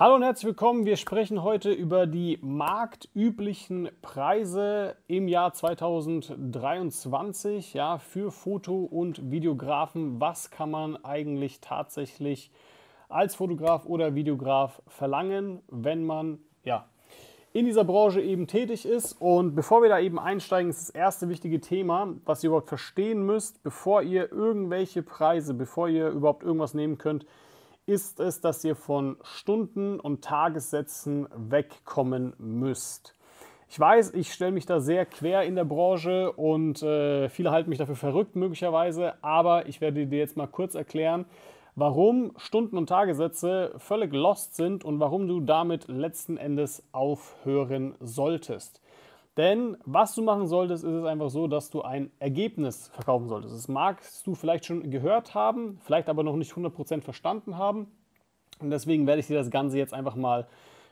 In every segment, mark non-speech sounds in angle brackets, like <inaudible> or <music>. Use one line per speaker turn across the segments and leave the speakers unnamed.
Hallo und herzlich willkommen. Wir sprechen heute über die marktüblichen Preise im Jahr 2023 ja, für Foto- und Videografen. Was kann man eigentlich tatsächlich als Fotograf oder Videograf verlangen, wenn man ja, in dieser Branche eben tätig ist. Und bevor wir da eben einsteigen, ist das erste wichtige Thema, was ihr überhaupt verstehen müsst, bevor ihr irgendwelche Preise, bevor ihr überhaupt irgendwas nehmen könnt, ist es, dass ihr von Stunden und Tagessätzen wegkommen müsst. Ich weiß, ich stelle mich da sehr quer in der Branche und äh, viele halten mich dafür verrückt möglicherweise, aber ich werde dir jetzt mal kurz erklären, warum Stunden- und Tagessätze völlig lost sind und warum du damit letzten Endes aufhören solltest. Denn was du machen solltest, ist es einfach so, dass du ein Ergebnis verkaufen solltest. Das magst du vielleicht schon gehört haben, vielleicht aber noch nicht 100% verstanden haben. Und deswegen werde ich dir das Ganze jetzt einfach mal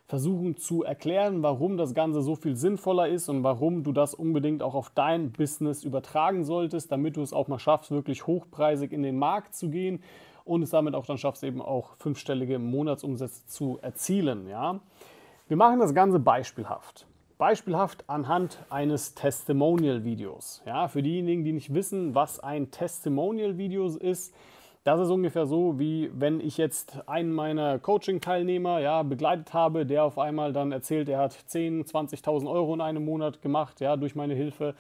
versuchen zu erklären, warum das Ganze so viel sinnvoller ist und warum du das unbedingt auch auf dein Business übertragen solltest, damit du es auch mal schaffst, wirklich hochpreisig in den Markt zu gehen und es damit auch dann schaffst, eben auch fünfstellige Monatsumsätze zu erzielen. Ja? Wir machen das Ganze beispielhaft. Beispielhaft anhand eines Testimonial-Videos. Ja, für diejenigen, die nicht wissen, was ein Testimonial-Video ist, das ist ungefähr so, wie wenn ich jetzt einen meiner Coaching-Teilnehmer ja, begleitet habe, der auf einmal dann erzählt, er hat 10, 20.000 Euro in einem Monat gemacht, ja, durch meine Hilfe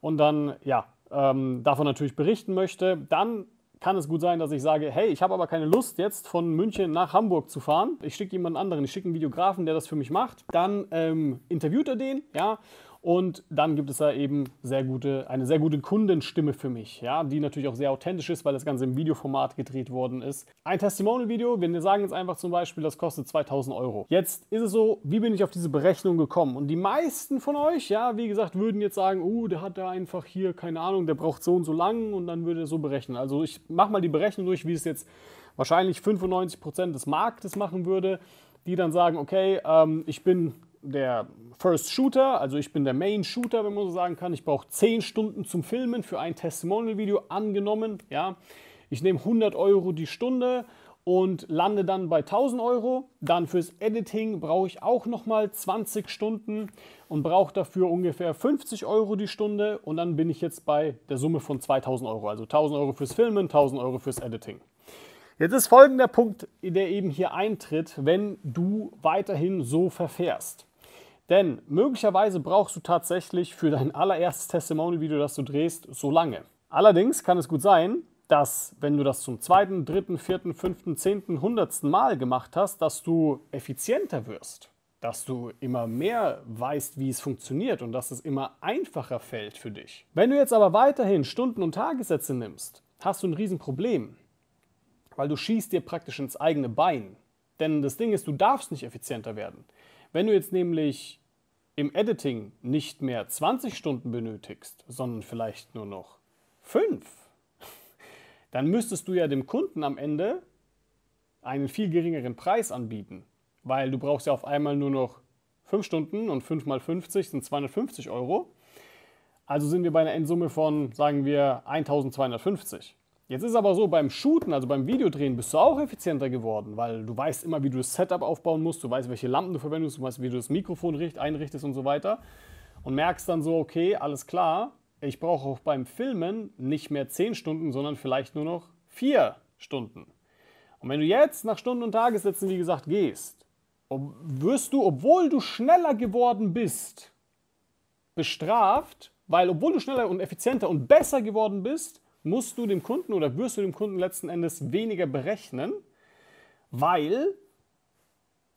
und dann, ja, ähm, davon natürlich berichten möchte. Dann kann es gut sein, dass ich sage, hey, ich habe aber keine Lust jetzt von München nach Hamburg zu fahren. Ich schicke jemanden anderen, ich schicke einen Videografen, der das für mich macht. Dann ähm, interviewt er den, ja, und dann gibt es da eben sehr gute, eine sehr gute Kundenstimme für mich, ja, die natürlich auch sehr authentisch ist, weil das Ganze im Videoformat gedreht worden ist. Ein Testimonial-Video, wir sagen jetzt einfach zum Beispiel, das kostet 2000 Euro. Jetzt ist es so, wie bin ich auf diese Berechnung gekommen? Und die meisten von euch, ja, wie gesagt, würden jetzt sagen, uh, der hat da einfach hier, keine Ahnung, der braucht so und so lang und dann würde er so berechnen. Also ich mache mal die Berechnung durch, wie es jetzt wahrscheinlich 95% Prozent des Marktes machen würde, die dann sagen, okay, ähm, ich bin der First Shooter, also ich bin der Main Shooter, wenn man so sagen kann. Ich brauche 10 Stunden zum Filmen für ein Testimonial-Video angenommen. Ja. Ich nehme 100 Euro die Stunde und lande dann bei 1000 Euro. Dann fürs Editing brauche ich auch nochmal 20 Stunden und brauche dafür ungefähr 50 Euro die Stunde. Und dann bin ich jetzt bei der Summe von 2000 Euro. Also 1000 Euro fürs Filmen, 1000 Euro fürs Editing. Jetzt ist folgender Punkt, der eben hier eintritt, wenn du weiterhin so verfährst. Denn möglicherweise brauchst du tatsächlich für dein allererstes Testimonial-Video, das du drehst, so lange. Allerdings kann es gut sein, dass wenn du das zum zweiten, dritten, vierten, fünften, zehnten, hundertsten Mal gemacht hast, dass du effizienter wirst, dass du immer mehr weißt, wie es funktioniert und dass es immer einfacher fällt für dich. Wenn du jetzt aber weiterhin Stunden und Tagessätze nimmst, hast du ein Riesenproblem, weil du schießt dir praktisch ins eigene Bein. Denn das Ding ist, du darfst nicht effizienter werden. Wenn du jetzt nämlich im Editing nicht mehr 20 Stunden benötigst, sondern vielleicht nur noch 5, dann müsstest du ja dem Kunden am Ende einen viel geringeren Preis anbieten, weil du brauchst ja auf einmal nur noch 5 Stunden und 5 mal 50 sind 250 Euro. Also sind wir bei einer Endsumme von, sagen wir, 1250. Jetzt ist aber so, beim Shooten, also beim Videodrehen, bist du auch effizienter geworden, weil du weißt immer, wie du das Setup aufbauen musst, du weißt, welche Lampen du verwendest, du weißt, wie du das Mikrofon einrichtest und so weiter. Und merkst dann so, okay, alles klar, ich brauche auch beim Filmen nicht mehr 10 Stunden, sondern vielleicht nur noch 4 Stunden. Und wenn du jetzt nach Stunden und Tagessätzen, wie gesagt, gehst, wirst du, obwohl du schneller geworden bist, bestraft, weil obwohl du schneller und effizienter und besser geworden bist, musst du dem Kunden oder wirst du dem Kunden letzten Endes weniger berechnen, weil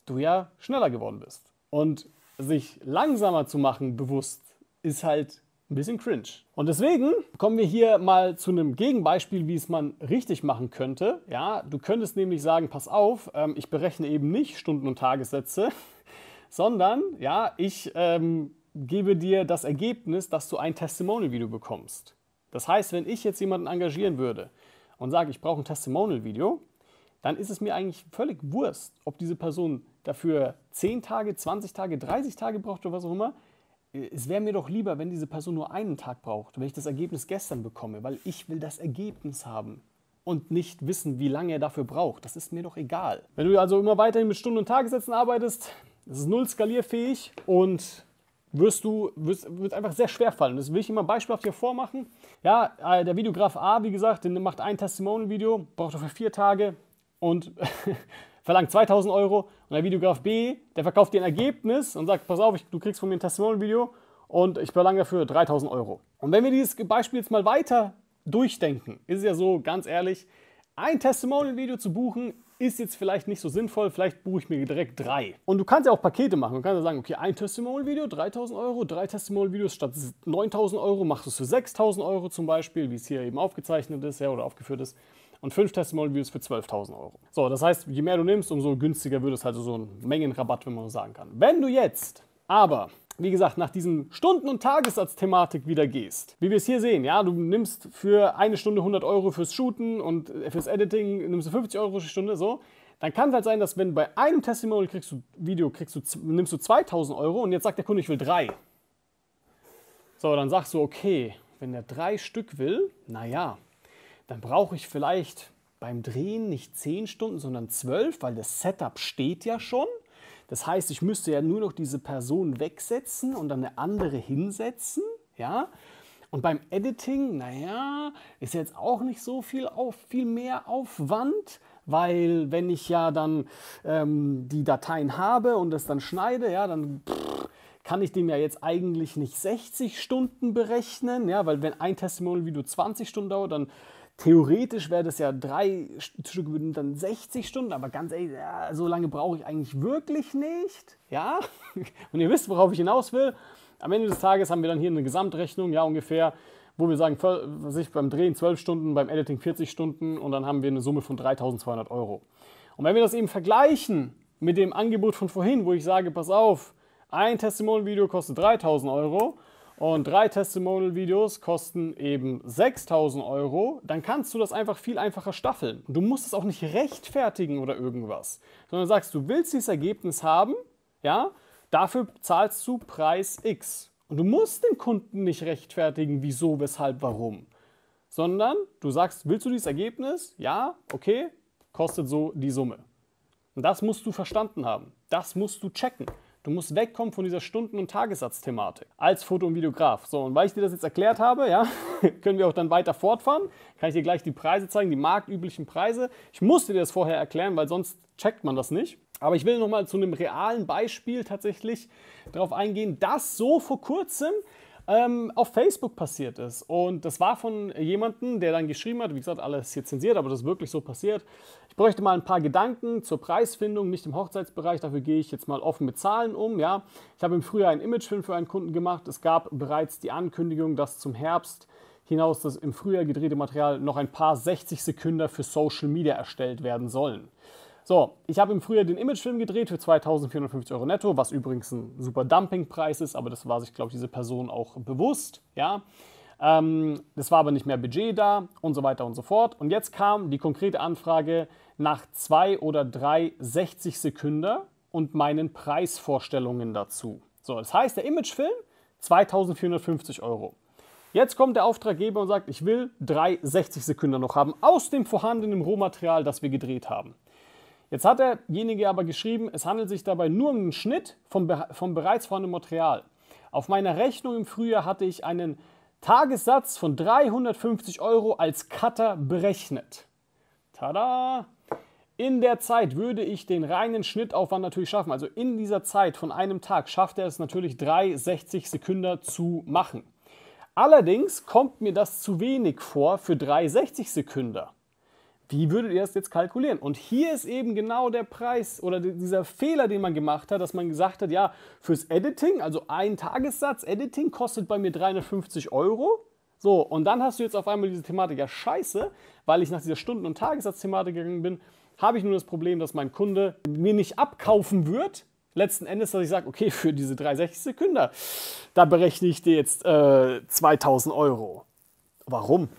du ja schneller geworden bist. Und sich langsamer zu machen bewusst ist halt ein bisschen cringe. Und deswegen kommen wir hier mal zu einem Gegenbeispiel, wie es man richtig machen könnte. Ja, du könntest nämlich sagen, pass auf, ähm, ich berechne eben nicht Stunden- und Tagessätze, <laughs> sondern ja, ich ähm, gebe dir das Ergebnis, dass du ein Testimonial-Video bekommst. Das heißt, wenn ich jetzt jemanden engagieren würde und sage, ich brauche ein Testimonial-Video, dann ist es mir eigentlich völlig Wurst, ob diese Person dafür 10 Tage, 20 Tage, 30 Tage braucht oder was auch immer. Äh, es wäre mir doch lieber, wenn diese Person nur einen Tag braucht, wenn ich das Ergebnis gestern bekomme, weil ich will das Ergebnis haben und nicht wissen, wie lange er dafür braucht. Das ist mir doch egal. Wenn du also immer weiterhin mit Stunden und Tagessätzen arbeitest, es ist null skalierfähig und wirst du, wirst, wird einfach sehr schwer fallen. Das will ich immer beispielhaft hier vormachen. Ja, äh, der Videograf A, wie gesagt, der macht ein Testimonial-Video, braucht dafür vier Tage und <laughs> verlangt 2000 Euro. Und der Videograf B, der verkauft dir ein Ergebnis und sagt, pass auf, ich, du kriegst von mir ein Testimonial-Video und ich verlange dafür 3000 Euro. Und wenn wir dieses Beispiel jetzt mal weiter durchdenken, ist es ja so, ganz ehrlich, ein Testimonial-Video zu buchen ist jetzt vielleicht nicht so sinnvoll, vielleicht buche ich mir direkt drei. Und du kannst ja auch Pakete machen. Du kannst ja sagen, okay, ein Testimonial-Video, 3000 Euro, drei Testimonial-Videos statt 9000 Euro machst du es für 6000 Euro zum Beispiel, wie es hier eben aufgezeichnet ist ja, oder aufgeführt ist. Und fünf Testimonial-Videos für 12.000 Euro. So, das heißt, je mehr du nimmst, umso günstiger wird es halt also so ein Mengenrabatt, wenn man so sagen kann. Wenn du jetzt aber wie gesagt, nach diesem Stunden- und Tagessatz-Thematik wieder gehst, wie wir es hier sehen, ja, du nimmst für eine Stunde 100 Euro fürs Shooten und äh, fürs Editing nimmst du 50 Euro pro Stunde, so, dann kann es halt sein, dass wenn bei einem Testimonial kriegst du Video, kriegst du, nimmst du 2000 Euro und jetzt sagt der Kunde, ich will drei. So, dann sagst du, okay, wenn der drei Stück will, naja, dann brauche ich vielleicht beim Drehen nicht 10 Stunden, sondern 12, weil das Setup steht ja schon. Das heißt, ich müsste ja nur noch diese Person wegsetzen und dann eine andere hinsetzen, ja. Und beim Editing, naja, ist jetzt auch nicht so viel, auf, viel mehr Aufwand, weil wenn ich ja dann ähm, die Dateien habe und das dann schneide, ja, dann pff, kann ich dem ja jetzt eigentlich nicht 60 Stunden berechnen, ja, weil wenn ein Testimonial-Video 20 Stunden dauert, dann Theoretisch wäre das ja drei Stück würden dann 60 Stunden, aber ganz ehrlich, ja, so lange brauche ich eigentlich wirklich nicht. Ja? <laughs> Und ihr wisst, worauf ich hinaus will. Am Ende des Tages haben wir dann hier eine Gesamtrechnung, ja ungefähr, wo wir sagen, was beim Drehen 12 Stunden, beim Editing 40 Stunden und dann haben wir eine Summe von 3200 Euro. Und wenn wir das eben vergleichen mit dem Angebot von vorhin, wo ich sage, pass auf, ein Testimonial-Video kostet 3000 Euro und drei Testimonial-Videos kosten eben 6000 Euro. Dann kannst du das einfach viel einfacher staffeln. Du musst es auch nicht rechtfertigen oder irgendwas, sondern sagst, du willst dieses Ergebnis haben, ja, dafür zahlst du Preis X. Und du musst den Kunden nicht rechtfertigen, wieso, weshalb, warum, sondern du sagst, willst du dieses Ergebnis? Ja, okay, kostet so die Summe. Und das musst du verstanden haben. Das musst du checken. Du musst wegkommen von dieser Stunden- und Tagessatzthematik als Foto- und Videograf. So, und weil ich dir das jetzt erklärt habe, ja, <laughs> können wir auch dann weiter fortfahren. Kann ich dir gleich die Preise zeigen, die marktüblichen Preise. Ich musste dir das vorher erklären, weil sonst checkt man das nicht. Aber ich will nochmal zu einem realen Beispiel tatsächlich darauf eingehen, dass so vor kurzem ähm, auf Facebook passiert ist. Und das war von jemandem, der dann geschrieben hat, wie gesagt, alles hier zensiert, aber das ist wirklich so passiert. Ich bräuchte mal ein paar Gedanken zur Preisfindung, nicht im Hochzeitsbereich, dafür gehe ich jetzt mal offen mit Zahlen um. Ja. Ich habe im Frühjahr einen Imagefilm für einen Kunden gemacht. Es gab bereits die Ankündigung, dass zum Herbst hinaus das im Frühjahr gedrehte Material noch ein paar 60 Sekunden für Social Media erstellt werden sollen. So, ich habe im Frühjahr den Imagefilm gedreht für 2450 Euro netto, was übrigens ein super Dumpingpreis ist, aber das war sich, glaube ich, diese Person auch bewusst. Ja. Ähm, das war aber nicht mehr Budget da und so weiter und so fort. Und jetzt kam die konkrete Anfrage nach zwei oder drei 60 Sekunden und meinen Preisvorstellungen dazu. So, das heißt, der Imagefilm 2450 Euro. Jetzt kommt der Auftraggeber und sagt, ich will drei 60 Sekunden noch haben aus dem vorhandenen Rohmaterial, das wir gedreht haben. Jetzt hat derjenige aber geschrieben, es handelt sich dabei nur um einen Schnitt vom, vom bereits vorhandenen Material. Auf meiner Rechnung im Frühjahr hatte ich einen Tagessatz von 350 Euro als Cutter berechnet. Tada! In der Zeit würde ich den reinen Schnittaufwand natürlich schaffen. Also in dieser Zeit von einem Tag schafft er es natürlich 360 Sekünder zu machen. Allerdings kommt mir das zu wenig vor für 360 Sekünder wie würdet ihr das jetzt kalkulieren? Und hier ist eben genau der Preis oder dieser Fehler, den man gemacht hat, dass man gesagt hat, ja, fürs Editing, also ein Tagessatz Editing kostet bei mir 350 Euro. So, und dann hast du jetzt auf einmal diese Thematik, ja scheiße, weil ich nach dieser Stunden- und Tagessatzthematik gegangen bin, habe ich nur das Problem, dass mein Kunde mir nicht abkaufen wird, letzten Endes, dass ich sage, okay, für diese 360 Sekunden, da berechne ich dir jetzt äh, 2000 Euro. Warum?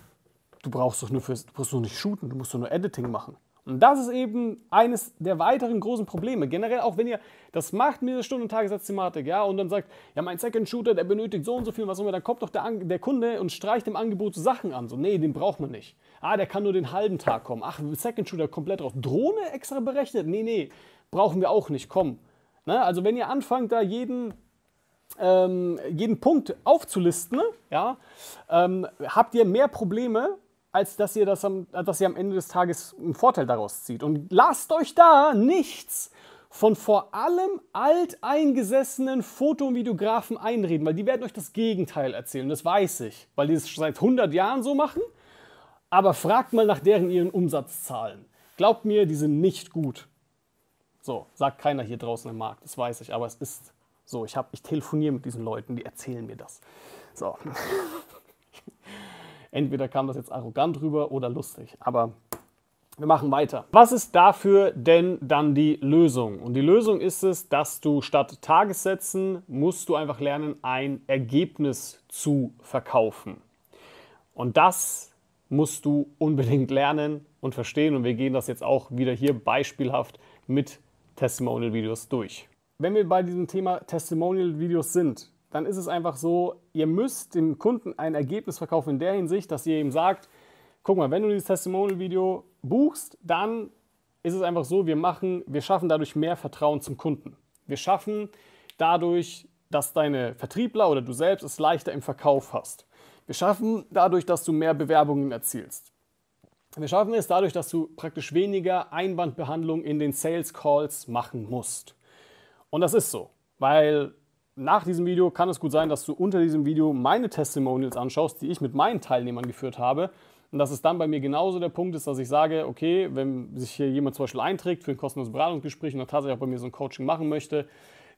du brauchst doch nur fürs, du musst doch nicht shooten, du musst doch nur Editing machen. Und das ist eben eines der weiteren großen Probleme. Generell, auch wenn ihr das macht mit der Stunden- und Tagessatzthematik, ja, und dann sagt, ja, mein Second Shooter, der benötigt so und so viel, was auch immer, dann kommt doch der, der Kunde und streicht im Angebot Sachen an. So, nee, den braucht man nicht. Ah, der kann nur den halben Tag kommen. Ach, Second Shooter komplett drauf. Drohne extra berechnet? Nee, nee, brauchen wir auch nicht, komm. Na, ne? also, wenn ihr anfangt, da jeden ähm, jeden Punkt aufzulisten, ja, ähm, habt ihr mehr Probleme, als dass ihr, das am, dass ihr am Ende des Tages einen Vorteil daraus zieht. Und lasst euch da nichts von vor allem alteingesessenen Foto- und Videografen einreden, weil die werden euch das Gegenteil erzählen, das weiß ich, weil die es seit 100 Jahren so machen. Aber fragt mal nach deren ihren Umsatzzahlen. Glaubt mir, die sind nicht gut. So, sagt keiner hier draußen im Markt, das weiß ich, aber es ist so. Ich, ich telefoniere mit diesen Leuten, die erzählen mir das. So. <laughs> Entweder kam das jetzt arrogant rüber oder lustig, aber wir machen weiter. Was ist dafür denn dann die Lösung? Und die Lösung ist es, dass du statt Tagessätzen musst du einfach lernen, ein Ergebnis zu verkaufen. Und das musst du unbedingt lernen und verstehen. Und wir gehen das jetzt auch wieder hier beispielhaft mit Testimonial-Videos durch. Wenn wir bei diesem Thema Testimonial-Videos sind, dann ist es einfach so, ihr müsst dem Kunden ein Ergebnis verkaufen in der Hinsicht, dass ihr ihm sagt, guck mal, wenn du dieses Testimonial-Video buchst, dann ist es einfach so, wir machen, wir schaffen dadurch mehr Vertrauen zum Kunden. Wir schaffen dadurch, dass deine Vertriebler oder du selbst es leichter im Verkauf hast. Wir schaffen dadurch, dass du mehr Bewerbungen erzielst. Wir schaffen es dadurch, dass du praktisch weniger Einwandbehandlung in den Sales Calls machen musst. Und das ist so, weil nach diesem Video kann es gut sein, dass du unter diesem Video meine Testimonials anschaust, die ich mit meinen Teilnehmern geführt habe. Und dass es dann bei mir genauso der Punkt ist, dass ich sage, okay, wenn sich hier jemand zum Beispiel einträgt für ein kostenloses Beratungsgespräch und dann tatsächlich auch bei mir so ein Coaching machen möchte,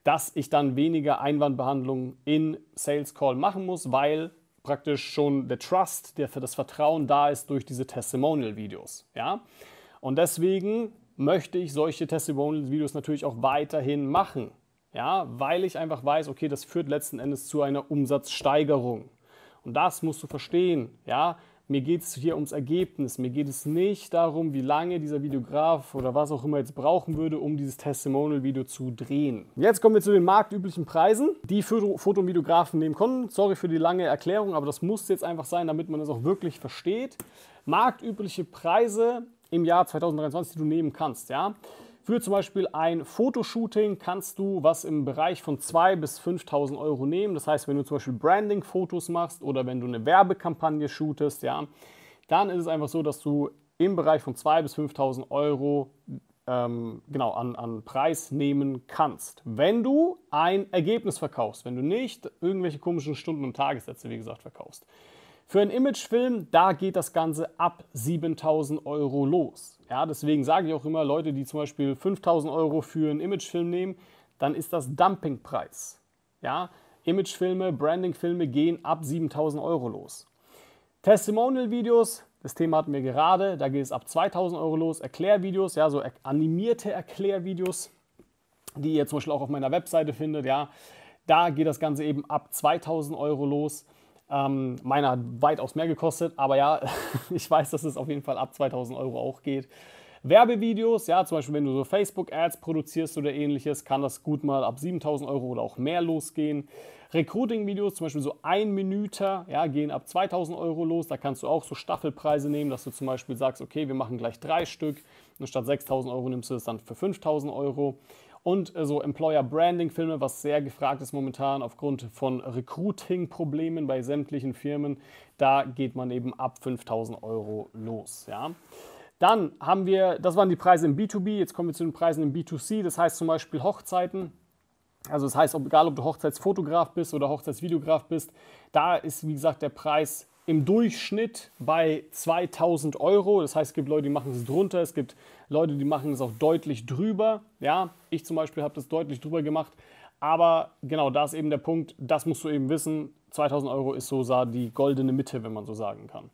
dass ich dann weniger Einwandbehandlung in Sales Call machen muss, weil praktisch schon der Trust, der für das Vertrauen da ist durch diese Testimonial-Videos. Ja? Und deswegen möchte ich solche Testimonial-Videos natürlich auch weiterhin machen ja, weil ich einfach weiß, okay, das führt letzten Endes zu einer Umsatzsteigerung. Und das musst du verstehen, ja. Mir geht es hier ums Ergebnis. Mir geht es nicht darum, wie lange dieser Videograf oder was auch immer jetzt brauchen würde, um dieses Testimonial-Video zu drehen. Jetzt kommen wir zu den marktüblichen Preisen, die Foto- und Videografen nehmen konnten. Sorry für die lange Erklärung, aber das muss jetzt einfach sein, damit man es auch wirklich versteht. Marktübliche Preise im Jahr 2023, die du nehmen kannst, ja. Für zum Beispiel ein Fotoshooting kannst du was im Bereich von 2.000 bis 5.000 Euro nehmen. Das heißt, wenn du zum Beispiel Branding-Fotos machst oder wenn du eine Werbekampagne shootest, ja, dann ist es einfach so, dass du im Bereich von 2.000 bis 5.000 Euro ähm, genau, an, an Preis nehmen kannst. Wenn du ein Ergebnis verkaufst, wenn du nicht irgendwelche komischen Stunden und Tagessätze, wie gesagt, verkaufst. Für einen Imagefilm, da geht das Ganze ab 7000 Euro los. Ja, deswegen sage ich auch immer, Leute, die zum Beispiel 5000 Euro für einen Imagefilm nehmen, dann ist das Dumpingpreis. Ja, Imagefilme, Brandingfilme gehen ab 7000 Euro los. Testimonial-Videos, das Thema hatten wir gerade, da geht es ab 2000 Euro los. Erklärvideos, ja, so animierte Erklärvideos, die ihr zum Beispiel auch auf meiner Webseite findet, ja, da geht das Ganze eben ab 2000 Euro los. Ähm, meiner hat weitaus mehr gekostet, aber ja, <laughs> ich weiß, dass es auf jeden Fall ab 2000 Euro auch geht. Werbevideos, ja, zum Beispiel wenn du so Facebook-Ads produzierst oder ähnliches, kann das gut mal ab 7000 Euro oder auch mehr losgehen. Recruiting-Videos, zum Beispiel so ein Minüter, ja, gehen ab 2000 Euro los. Da kannst du auch so Staffelpreise nehmen, dass du zum Beispiel sagst, okay, wir machen gleich drei Stück und statt 6000 Euro nimmst du es dann für 5000 Euro und äh, so Employer Branding Filme, was sehr gefragt ist momentan aufgrund von Recruiting Problemen bei sämtlichen Firmen. Da geht man eben ab 5000 Euro los. Ja. Dann haben wir, das waren die Preise im B2B, jetzt kommen wir zu den Preisen im B2C, das heißt zum Beispiel Hochzeiten. Also das heißt, egal ob du Hochzeitsfotograf bist oder Hochzeitsvideograf bist, da ist wie gesagt der Preis im Durchschnitt bei 2000 Euro. Das heißt, es gibt Leute, die machen es drunter, es gibt Leute, die machen es auch deutlich drüber. Ja, ich zum Beispiel habe das deutlich drüber gemacht. Aber genau, da ist eben der Punkt, das musst du eben wissen. 2000 Euro ist so die goldene Mitte, wenn man so sagen kann.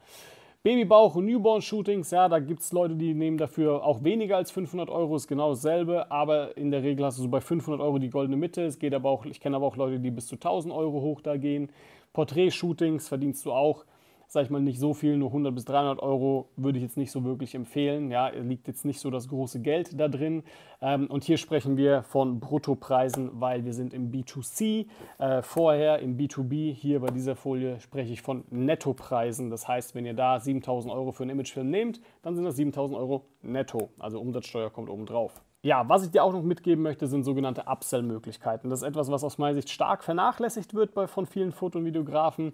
Babybauch und Newborn-Shootings, ja, da gibt es Leute, die nehmen dafür auch weniger als 500 Euro, ist genau dasselbe, aber in der Regel hast du so bei 500 Euro die goldene Mitte. Es geht aber auch, ich kenne aber auch Leute, die bis zu 1000 Euro hoch da gehen. Porträt-Shootings verdienst du auch sage ich mal, nicht so viel, nur 100 bis 300 Euro würde ich jetzt nicht so wirklich empfehlen. Ja, liegt jetzt nicht so das große Geld da drin. Ähm, und hier sprechen wir von Bruttopreisen, weil wir sind im B2C. Äh, vorher im B2B, hier bei dieser Folie spreche ich von Nettopreisen. Das heißt, wenn ihr da 7000 Euro für einen Imagefilm nehmt, dann sind das 7000 Euro netto. Also Umsatzsteuer kommt oben drauf. Ja, was ich dir auch noch mitgeben möchte, sind sogenannte Upsell-Möglichkeiten. Das ist etwas, was aus meiner Sicht stark vernachlässigt wird bei, von vielen Foto- und Videografen.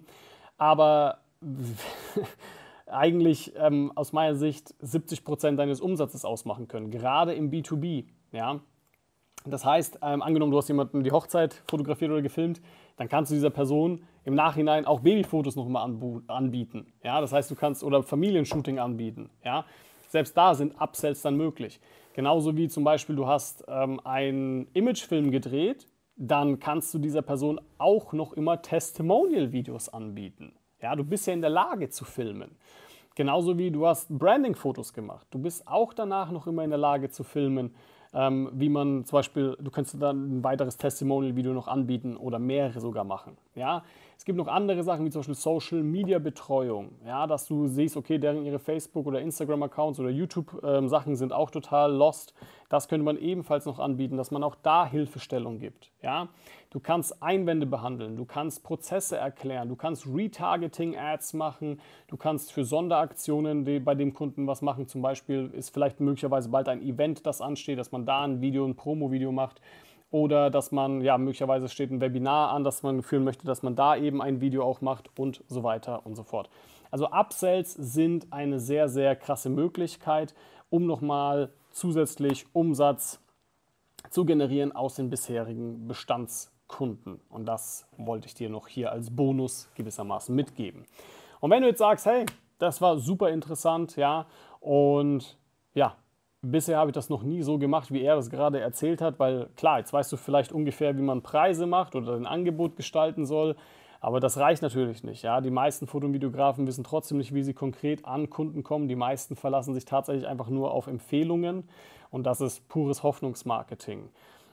Aber <laughs> eigentlich ähm, aus meiner Sicht 70 Prozent deines Umsatzes ausmachen können, gerade im B2B. Ja? Das heißt, ähm, angenommen, du hast jemanden die Hochzeit fotografiert oder gefilmt, dann kannst du dieser Person im Nachhinein auch Babyfotos nochmal anbieten. Ja? Das heißt, du kannst oder Familienshooting anbieten. Ja? Selbst da sind Upsells dann möglich. Genauso wie zum Beispiel, du hast ähm, einen Imagefilm gedreht, dann kannst du dieser Person auch noch immer Testimonial-Videos anbieten. Ja, du bist ja in der Lage zu filmen. Genauso wie du hast Branding-Fotos gemacht. Du bist auch danach noch immer in der Lage zu filmen, ähm, wie man zum Beispiel, du könntest dann ein weiteres Testimonial-Video noch anbieten oder mehrere sogar machen. Ja, es gibt noch andere Sachen, wie zum Beispiel Social Media Betreuung. Ja, dass du siehst, okay, deren ihre Facebook- oder Instagram-Accounts oder YouTube-Sachen ähm, sind auch total lost. Das könnte man ebenfalls noch anbieten, dass man auch da Hilfestellung gibt. Ja, du kannst Einwände behandeln, du kannst Prozesse erklären, du kannst Retargeting-Ads machen, du kannst für Sonderaktionen bei dem Kunden was machen. Zum Beispiel ist vielleicht möglicherweise bald ein Event, das ansteht, dass man da ein Video, ein Promo-Video macht oder dass man, ja, möglicherweise steht ein Webinar an, das man führen möchte, dass man da eben ein Video auch macht und so weiter und so fort. Also Upsells sind eine sehr, sehr krasse Möglichkeit, um nochmal zusätzlich Umsatz zu generieren aus den bisherigen Bestandskunden. Und das wollte ich dir noch hier als Bonus gewissermaßen mitgeben. Und wenn du jetzt sagst, hey, das war super interessant, ja, und ja, bisher habe ich das noch nie so gemacht, wie er das gerade erzählt hat, weil klar, jetzt weißt du vielleicht ungefähr, wie man Preise macht oder ein Angebot gestalten soll. Aber das reicht natürlich nicht. Ja? Die meisten Foto- und Videografen wissen trotzdem nicht, wie sie konkret an Kunden kommen. Die meisten verlassen sich tatsächlich einfach nur auf Empfehlungen und das ist pures Hoffnungsmarketing.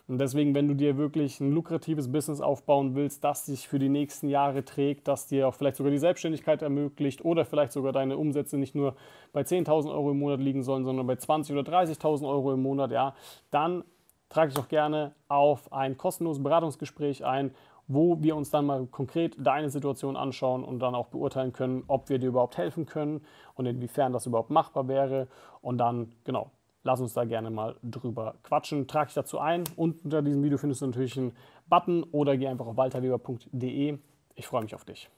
Und deswegen, wenn du dir wirklich ein lukratives Business aufbauen willst, das dich für die nächsten Jahre trägt, das dir auch vielleicht sogar die Selbstständigkeit ermöglicht oder vielleicht sogar deine Umsätze nicht nur bei 10.000 Euro im Monat liegen sollen, sondern bei 20.000 oder 30.000 Euro im Monat, ja, dann trage ich doch gerne auf ein kostenloses Beratungsgespräch ein, wo wir uns dann mal konkret deine Situation anschauen und dann auch beurteilen können, ob wir dir überhaupt helfen können und inwiefern das überhaupt machbar wäre. Und dann, genau, Lass uns da gerne mal drüber quatschen. Trag dich dazu ein. Und unter diesem Video findest du natürlich einen Button oder geh einfach auf walterweber.de. Ich freue mich auf dich.